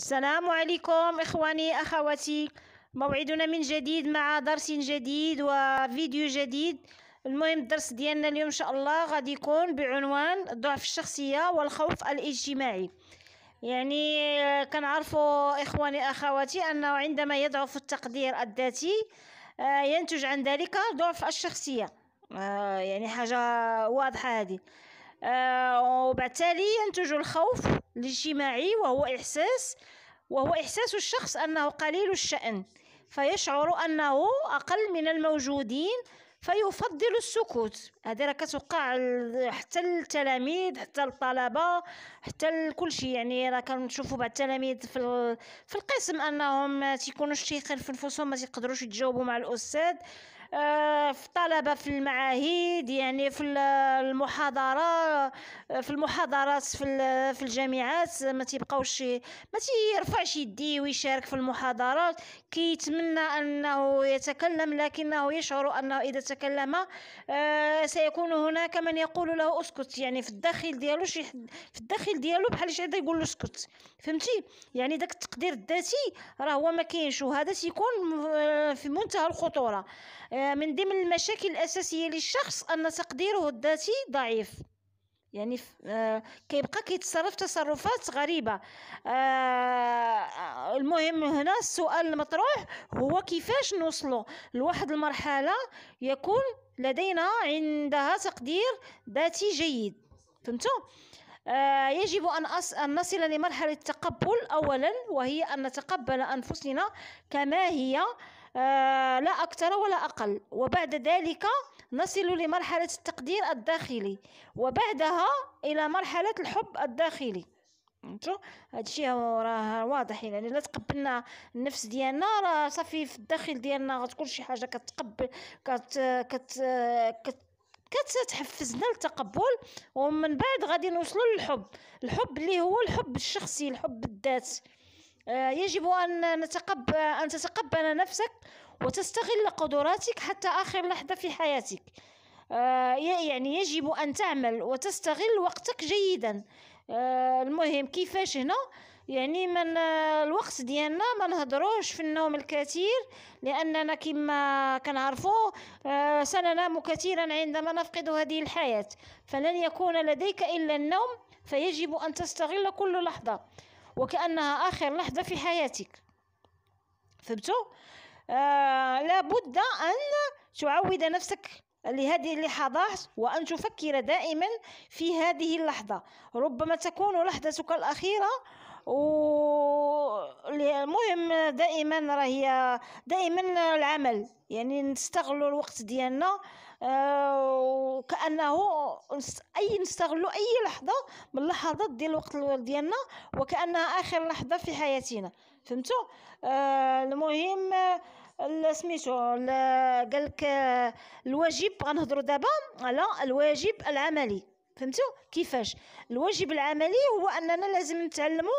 السلام عليكم إخواني أخواتي موعدنا من جديد مع درس جديد وفيديو جديد المهم الدرس ديالنا اليوم إن شاء الله غادي يكون بعنوان ضعف الشخصية والخوف الاجتماعي يعني كنعرفوا إخواني أخواتي أنه عندما يضعف التقدير الذاتي آه، ينتج عن ذلك ضعف الشخصية آه، يعني حاجة واضحة هذه آه، وبالتالي ينتج الخوف الاجتماعي وهو إحساس وهو إحساس الشخص أنه قليل الشأن فيشعر أنه أقل من الموجودين فيفضل السكوت هذه راه كتوقع حتى التلاميذ حتى الطلبه حتى كل شيء يعني راه كنشوفوا بعض التلاميذ في في القسم انهم تيكونوا شيخين في نفوسهم ما تيقدروش يتجاوبوا مع الاستاذ آه، في الطلبه في المعاهد يعني في المحاضره آه، في المحاضرات في في الجامعات ما تيبقاوش ما تيرفعش يديه ويشارك في المحاضرات كيتمنى انه يتكلم لكنه يشعر انه اذا تكلم آه، سيكون هناك من يقول له اسكت يعني في الداخل ديالو شي في الداخل ديالو بحال شي حدا يقول له اسكت فهمتي يعني داك التقدير الذاتي راه هو ما كاينش وهذا تيكون في منتهى الخطوره من ضمن المشاكل الأساسية للشخص أن تقديره الذاتي ضعيف يعني آه، كيبقى كيتصرف تصرفات غريبة آه، آه، المهم هنا السؤال المطروح هو كيفاش نوصلوا لواحد المرحلة يكون لدينا عندها تقدير ذاتي جيد فهمتوا يجب أن, أس... أن نصل لمرحلة التقبل أولا وهي أن نتقبل أنفسنا كما هي آه، لا أكثر ولا أقل وبعد ذلك نصل لمرحلة التقدير الداخلي وبعدها إلى مرحلة الحب الداخلي فهمتوا هادشي راه واضح يعني الا تقبلنا النفس ديالنا راه صافي في الداخل ديالنا غتكون شي حاجه كتقبل كت كت كت كتحفزنا للتقبل ومن بعد غادي نوصلوا للحب الحب اللي هو الحب الشخصي الحب الذات آه، يجب أن نتقبل أن تتقبل نفسك وتستغل قدراتك حتى آخر لحظة في حياتك آه، يعني يجب أن تعمل وتستغل وقتك جيدا آه، المهم كيفاش هنا يعني من الوقت ديالنا ما نهضروش في النوم الكثير لاننا كما كنعرفوا سننام كثيرا عندما نفقد هذه الحياه فلن يكون لديك الا النوم فيجب ان تستغل كل لحظه وكأنها آخر لحظة في حياتك فهمتوا آه لابد أن تعود نفسك لهذه اللحظات وأن تفكر دائما في هذه اللحظة ربما تكون لحظتك الأخيرة والمهم دائما راهي دائما العمل يعني نستغلوا الوقت ديالنا آه، وكانه اي نستغلوا اي لحظه من اللحظات ديال الوقت ديالنا وكانها اخر لحظه في حياتنا فهمتوا آه، المهم سميتو قال لك الواجب غنهضروا دابا على الواجب العملي فهمتوا كيفاش الواجب العملي هو اننا لازم نتعلموا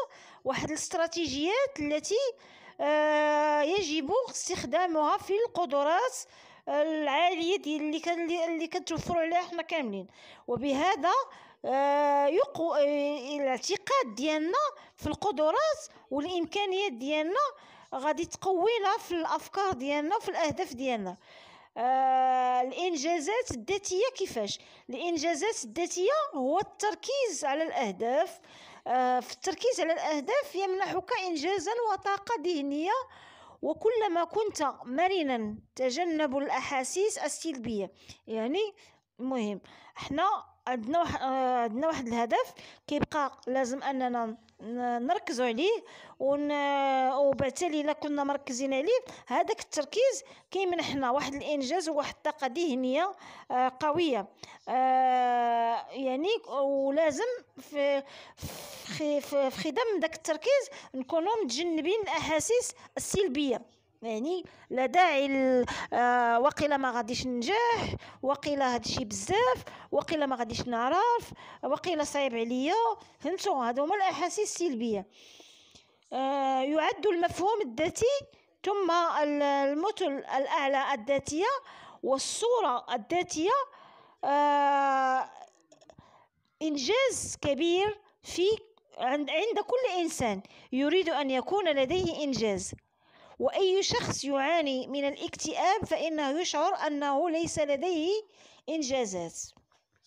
واحد الاستراتيجيات التي آه، يجب استخدامها في القدرات العاليه ديال اللي كان اللي كتوفروا عليها حنا كاملين وبهذا آه، يقو آه، الاعتقاد ديالنا في القدرات والامكانيات ديالنا غادي تقوينا في الافكار ديالنا في الاهداف ديالنا آه الانجازات الذاتيه كيفاش الانجازات الذاتيه هو التركيز على الاهداف آه في التركيز على الاهداف يمنحك انجازا وطاقه ذهنيه وكلما كنت مرنا تجنب الأحاسيس السلبية يعني المهم احنا عندنا واحد آه، عندنا واحد الهدف كيبقى لازم اننا نركزوا عليه ون... وبالتالي الا كنا مركزين عليه هذاك التركيز كيمنحنا واحد الانجاز وواحد الطاقه ذهنيه آه، قويه آه، يعني ولازم في في في خدم داك التركيز نكونوا متجنبين الاحاسيس السلبيه يعني لا داعي آه وقيلا ما غاديش ننجح وقيلا هادشي بزاف وقيلا ما غاديش نعرف وقيلا صعيب عليا فهمتو هادو هما الاحاسيس السلبيه آه يعد المفهوم الذاتي ثم المثل الاعلى الذاتيه والصوره الذاتيه آه انجاز كبير في عند كل انسان يريد ان يكون لديه انجاز وأي شخص يعاني من الاكتئاب فإنه يشعر أنه ليس لديه إنجازات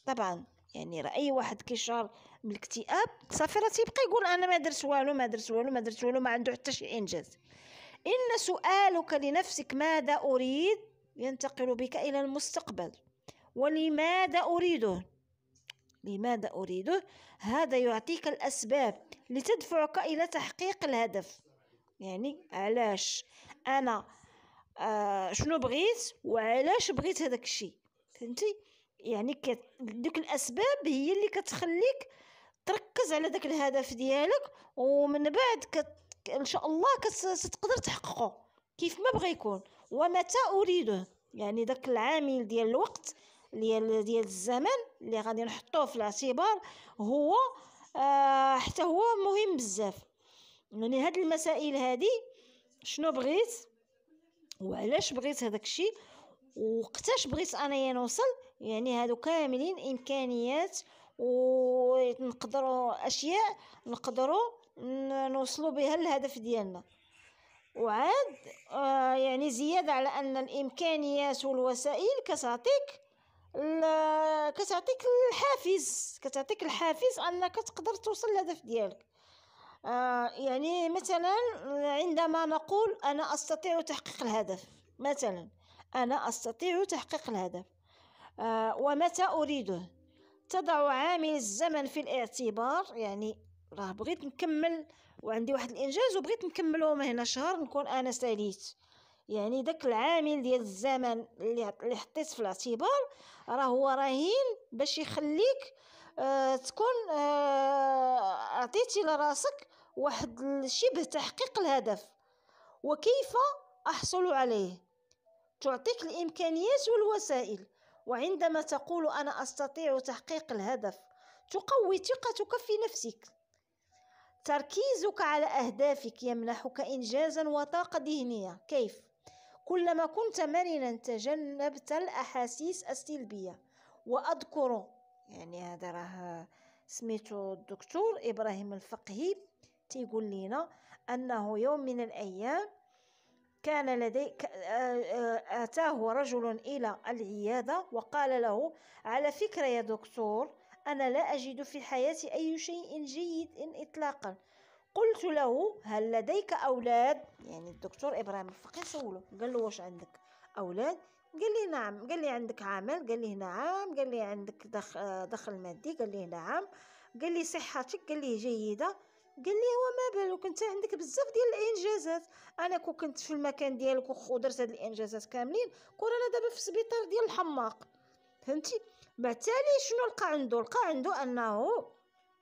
طبعا يعني راه اي واحد كيشعر بالاكتئاب صافي راه تيبقى يقول انا ما درت والو ما درت والو ما درت والو ما عنده حتى شي انجاز ان سؤالك لنفسك ماذا اريد ينتقل بك الى المستقبل ولماذا اريده لماذا اريده هذا يعطيك الاسباب لتدفعك الى تحقيق الهدف يعني علاش انا آه شنو بغيت وعلاش بغيت هذاك الشيء فهمتي يعني ديك دوك الاسباب هي اللي كتخليك تركز على داك الهدف ديالك ومن بعد كت... ان شاء الله كتقدر تحققه كيف ما بغى يكون ومتى اريده يعني داك العامل ديال الوقت ديال ديال الزمن اللي غادي نحطوه في الاعتبار هو آه حتى هو مهم بزاف يعني هاد المسائل هادي شنو بغيت وعلاش بغيت هذاك الشيء وقتاش بغيت انايا نوصل يعني هادو كاملين امكانيات ونقدروا اشياء نقدروا نوصلوا بها الهدف ديالنا وعاد آه، يعني زياده على ان الامكانيات والوسائل كتعطيك كتعطيك الحافز كتعطيك الحافز انك تقدر توصل للهدف ديالك آه، يعني مثلا عندما نقول أنا أستطيع تحقيق الهدف مثلا أنا أستطيع تحقيق الهدف آه، ومتى أريده تضع عامل الزمن في الاعتبار يعني راه بغيت نكمل وعندي واحد الانجاز وبغيت نكمله من هنا شهر نكون انا ساليت يعني داك العامل ديال الزمن اللي حطيت في الاعتبار راه هو رهين باش يخليك تكون آه، عطيتي لراسك واحد شبه تحقيق الهدف وكيف احصل عليه تعطيك الامكانيات والوسائل وعندما تقول انا استطيع تحقيق الهدف تقوي ثقتك في نفسك تركيزك على اهدافك يمنحك انجازا وطاقه ذهنيه كيف كلما كنت مرنا تجنبت الاحاسيس السلبيه واذكر يعني هذا راه سميتو الدكتور ابراهيم الفقهي تيقول لنا انه يوم من الايام كان لدي آه، آه، اتاه رجل الى العياده وقال له على فكره يا دكتور انا لا اجد في حياتي اي شيء جيد اطلاقا قلت له هل لديك اولاد يعني الدكتور ابراهيم الفقيه سوله قال له واش عندك اولاد قال لي نعم قال لي عندك عمل قال لي نعم قال لي عندك دخل, دخل مادي قال لي نعم قال لي صحتك قال لي جيده قال لي هو ما بالك انت عندك بزاف ديال الانجازات انا كون كنت في المكان ديالك ودرت هاد الانجازات كاملين كون انا دابا في السبيطار ديال الحماق فهمتي بالتالي شنو لقى عنده لقى عنده انه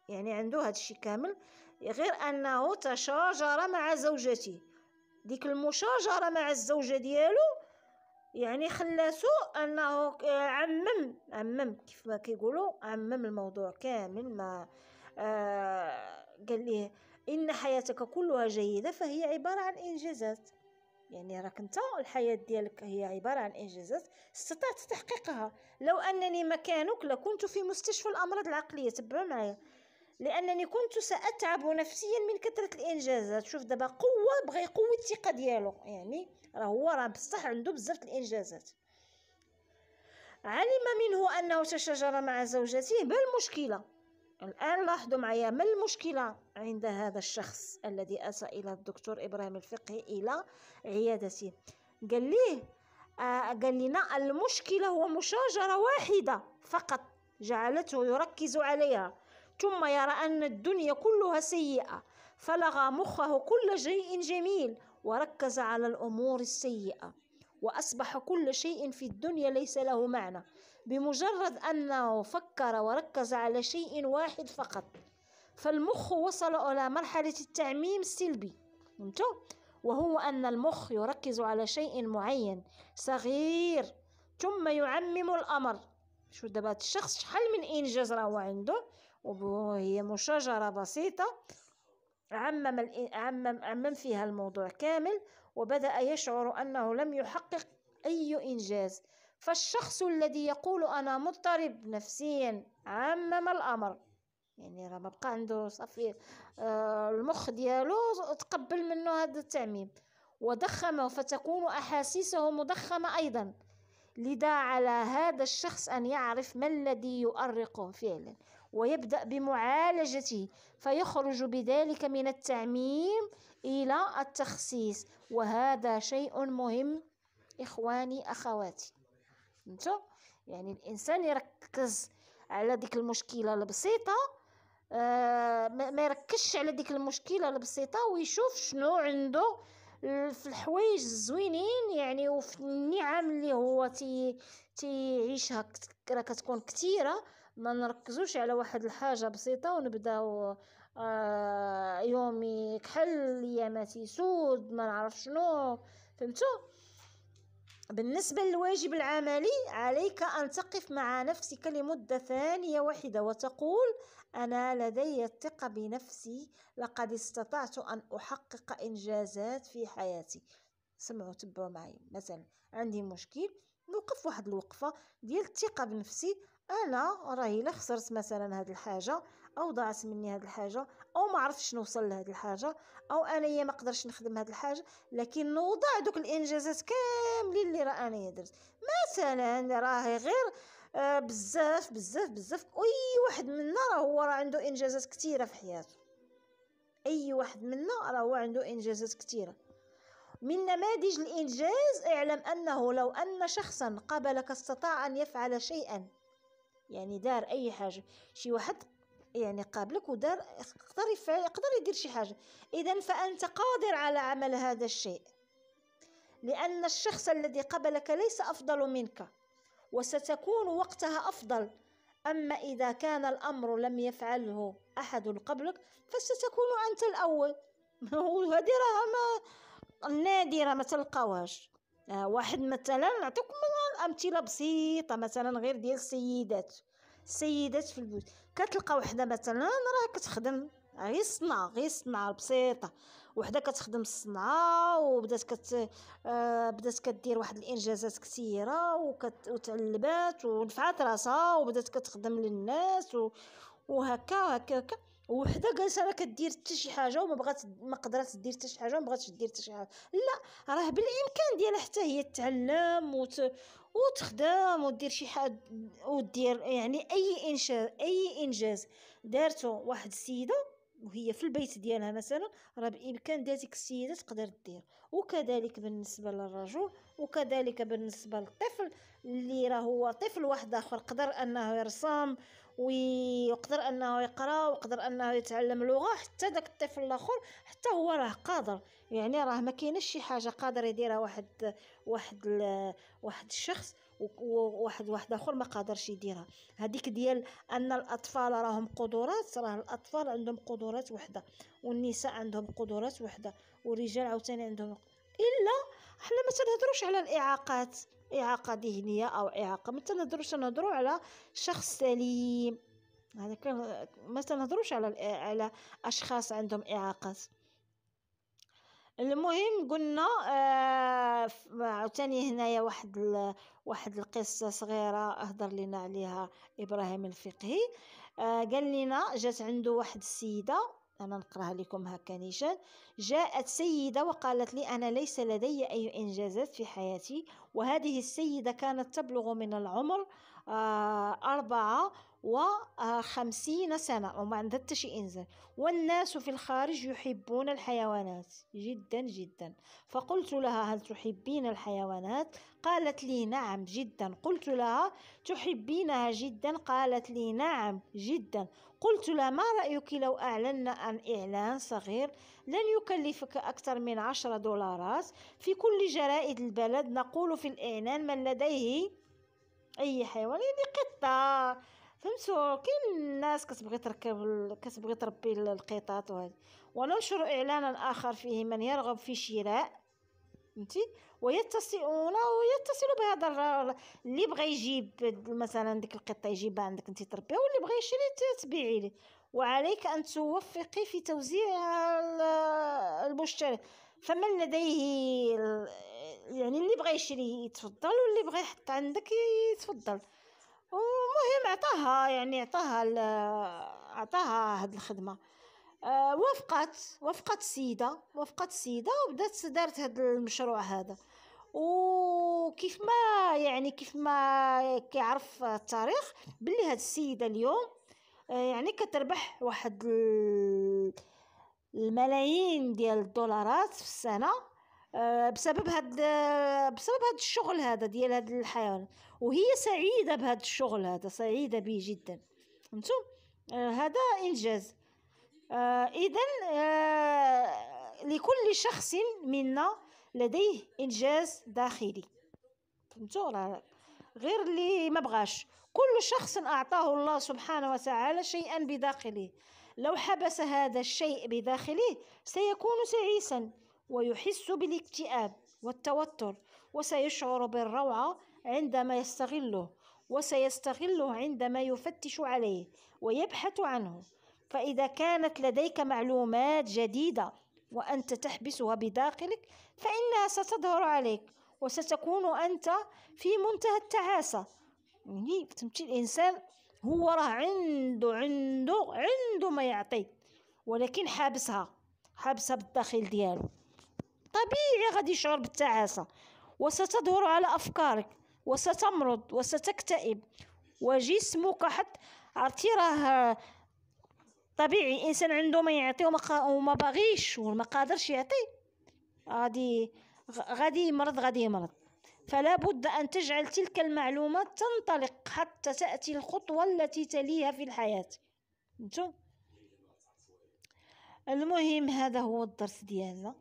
يعني عنده هاد الشيء كامل غير انه تشاجر مع زوجته ديك المشاجره مع الزوجه ديالو يعني خلاتو انه عمم عمم كيف ما كيقولوا عمم الموضوع كامل ما آه، قال ليه ان حياتك كلها جيده فهي عباره عن انجازات يعني راك انت الحياه ديالك هي عباره عن انجازات استطعت تحقيقها لو انني مكانك لكنت في مستشفى الامراض العقليه تبع معايا لانني كنت ساتعب نفسيا من كثره الانجازات شوف دابا قوه بغى يقوي الثقه ديالو يعني راه هو راه بصح عنده بزاف الانجازات علم منه انه تشاجر مع زوجته ما المشكله الان لاحظوا معايا ما المشكله عند هذا الشخص الذي اتى الى الدكتور ابراهيم الفقهي الى عيادته قال ليه آه، قال لنا المشكله هو مشاجره واحده فقط جعلته يركز عليها ثم يرى أن الدنيا كلها سيئة فلغى مخه كل شيء جميل وركز على الأمور السيئة وأصبح كل شيء في الدنيا ليس له معنى بمجرد أنه فكر وركز على شيء واحد فقط فالمخ وصل إلى مرحلة التعميم السلبي وهو أن المخ يركز على شيء معين صغير ثم يعمم الأمر شو دابا الشخص شحال من إنجاز راهو عنده وهي مشاجرة بسيطة عمم عمم عمم فيها الموضوع كامل وبدأ يشعر أنه لم يحقق أي إنجاز فالشخص الذي يقول أنا مضطرب نفسيا عمم الأمر يعني راه ما بقى عنده صافي آه المخ ديالو تقبل منه هذا التعميم وضخمه فتكون أحاسيسه مضخمة أيضا لذا على هذا الشخص أن يعرف ما الذي يؤرقه فعلا ويبدأ بمعالجته فيخرج بذلك من التعميم إلى التخصيص وهذا شيء مهم إخواني أخواتي فهمتوا يعني الإنسان يركز على ديك المشكلة البسيطة آه، ما يركزش على ديك المشكلة البسيطة ويشوف شنو عنده في الحوايج الزوينين يعني وفي النعم اللي هو تيعيشها تي راه كتكون كثيره ما نركزوش على واحد الحاجه بسيطه ونبداو آه يومي كحل ياماتي يسود ما نعرف شنو فهمتوا بالنسبة للواجب العملي عليك أن تقف مع نفسك لمدة ثانية واحدة وتقول أنا لدي الثقة بنفسي لقد استطعت أن أحقق إنجازات في حياتي سمعوا تبعوا معي مثلا عندي مشكل نوقف واحد الوقفة ديال الثقة بنفسي انا راهي الا خسرت مثلا هاد الحاجه او ضاعت مني هاد الحاجه او ما عرفتش نوصل لهاد الحاجه او انايا ما قدرش نخدم هاد الحاجه لكن نوضع دوك الانجازات كاملين اللي راه انايا درت مثلا راهي غير آه، بزاف بزاف بزاف اي واحد منا راه هو راه عنده انجازات كثيره في حياته اي واحد منا راه هو عنده انجازات كثيره من نماذج الانجاز اعلم انه لو ان شخصا قبلك استطاع ان يفعل شيئا يعني دار اي حاجه شي واحد يعني قابلك ودار يقدر يفعل يقدر يدير شي حاجه اذا فانت قادر على عمل هذا الشيء لان الشخص الذي قبلك ليس افضل منك وستكون وقتها افضل اما اذا كان الامر لم يفعله احد قبلك فستكون انت الاول وهذه راه ما نادره ما تلقاوهاش آه، واحد مثلا نعطيكم امثله بسيطه مثلا غير ديال السيدات السيدات في البيوت كتلقى وحده مثلا راه كتخدم غير الصنعه غير الصنعه البسيطه وحده كتخدم الصنعة وبدات كت آه بدات كدير واحد الانجازات كثيره وكت... وتعلبات ونفعت راسها وبدات كتخدم للناس و... وهكا هكا هكا وحده جالسه راه كدير حتى شي حاجه وما بغات ما قدرات دير حتى شي حاجه وما بغاتش دير حتى شي حاجه لا راه بالامكان ديالها حتى هي تعلم وت... وتخدم ودير شي حاجه ودير يعني اي انجاز اي انجاز دارته واحد السيده وهي في البيت ديالها مثلا راه بامكان ديك السيده تقدر دير وكذلك بالنسبه للرجل وكذلك بالنسبه للطفل اللي راه هو طفل واحد اخر قدر انه يرسم ويقدر انه يقرا ويقدر انه يتعلم لغه حتى داك الطفل الاخر حتى هو راه قادر يعني راه ما كاينش شي حاجه قادر يديرها واحد واحد واحد الشخص وواحد واحد اخر ما قادرش يديرها هذيك ديال ان الاطفال راهم قدرات راه الاطفال عندهم قدرات وحده والنساء عندهم قدرات وحده والرجال عاوتاني عندهم الا حنا ما تنهضروش على الاعاقات اعاقه ذهنيه او اعاقه ما تنهضروش نهضروا على شخص سليم هذا كان ما تنهضروش على على اشخاص عندهم اعاقات المهم قلنا آه، عاوتاني آه هنايا واحد ال... واحد القصه صغيره هضر لنا عليها ابراهيم الفقهي آه قال لنا جات عنده واحد السيده أنا نقراها لكم هكا نيشان جاءت سيدة وقالت لي أنا ليس لدي أي إنجازات في حياتي وهذه السيدة كانت تبلغ من العمر آه، أربعة وخمسين سنة وما عندها شي إنزال والناس في الخارج يحبون الحيوانات جدا جدا فقلت لها هل تحبين الحيوانات قالت لي نعم جدا قلت لها تحبينها جدا قالت لي نعم جدا قلت لها ما رأيك لو أعلنا عن إعلان صغير لن يكلفك أكثر من عشرة دولارات في كل جرائد البلد نقول في الإعلان من لديه أي حيوان يعني قطة فهمتوا كاين الناس كتبغي تركب كتبغي تربي القطط وهذا وننشر اعلانا اخر فيه من يرغب في شراء فهمتي ويتصلون ويتصل بهذا اللي بغى يجيب مثلا ديك القطه يجيبها عندك انت تربيها واللي بغى يشري تبيعي ليه وعليك ان توفقي في توزيع المشتري فمن لديه يعني اللي بغى يشري يتفضل واللي بغى يحط عندك يتفضل ومهم عطاها يعني عطاها عطاها هاد الخدمه آه، وافقت وافقت السيده وافقت السيده وبدات دارت هاد المشروع هذا وكيف ما يعني كيف ما كيعرف التاريخ بلي هاد السيده اليوم آه، يعني كتربح واحد الملايين ديال الدولارات في السنه آه، بسبب هاد بسبب هاد الشغل هذا ديال هاد الحيوان وهي سعيده بهاد الشغل هذا سعيده به جدا فهمتوا آه، هذا انجاز آه، اذا لكل شخص منا لديه انجاز داخلي فهمتوا غير اللي ما بغاش كل شخص اعطاه الله سبحانه وتعالى شيئا بداخله لو حبس هذا الشيء بداخله سيكون تعيسا ويحس بالاكتئاب والتوتر وسيشعر بالروعة عندما يستغله وسيستغله عندما يفتش عليه ويبحث عنه فإذا كانت لديك معلومات جديدة وأنت تحبسها بداخلك فإنها ستظهر عليك وستكون أنت في منتهى التعاسة يعني فهمتي الإنسان هو راه عنده عنده عنده ما يعطي ولكن حابسها حابسها بالداخل ديالو طبيعي غادي يشعر بالتعاسة وستظهر على أفكارك وستمرض وستكتئب وجسمك حتى عرفتي راه طبيعي الانسان عنده ما يعطي وما باغيش وما قادرش يعطي غادي غادي يمرض غادي يمرض فلا بد ان تجعل تلك المعلومات تنطلق حتى تاتي الخطوه التي تليها في الحياه انتو المهم هذا هو الدرس ديالنا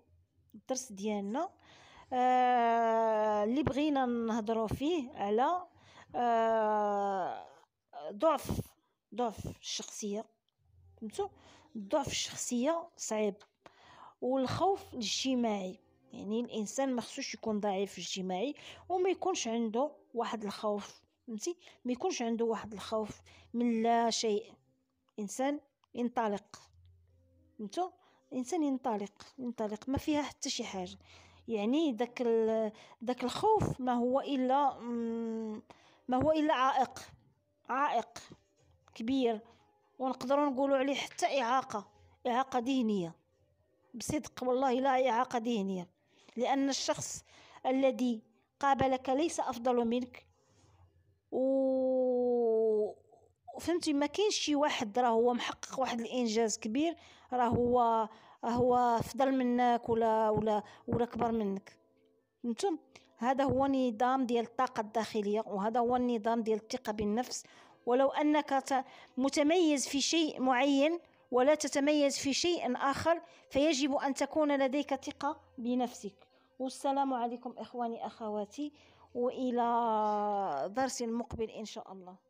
الدرس ديالنا آه بغينا نهضروا فيه على آه ضعف ضعف الشخصيه فهمتوا ضعف الشخصيه صعيب والخوف الاجتماعي يعني الانسان ما خصوش يكون ضعيف اجتماعي وما يكونش عنده واحد الخوف فهمتي ما يكونش عنده واحد الخوف من لا شيء انسان ينطلق فهمتوا الانسان ينطلق ينطلق ما فيها حتى شي حاجه يعني داك داك الخوف ما هو الا ما هو الا عائق عائق كبير ونقدروا نقولوا عليه حتى اعاقه اعاقه ذهنيه بصدق والله لا اعاقه ذهنيه لان الشخص الذي قابلك ليس افضل منك و فهمتي ما كاينش شي واحد راه هو محقق واحد الانجاز كبير راه هو راه هو افضل منك ولا ولا ولا كبر منك فهمتم هذا هو نظام ديال الطاقه الداخليه وهذا هو النظام ديال الثقه بالنفس ولو انك متميز في شيء معين ولا تتميز في شيء اخر فيجب ان تكون لديك ثقه بنفسك والسلام عليكم اخواني اخواتي والى درس مقبل ان شاء الله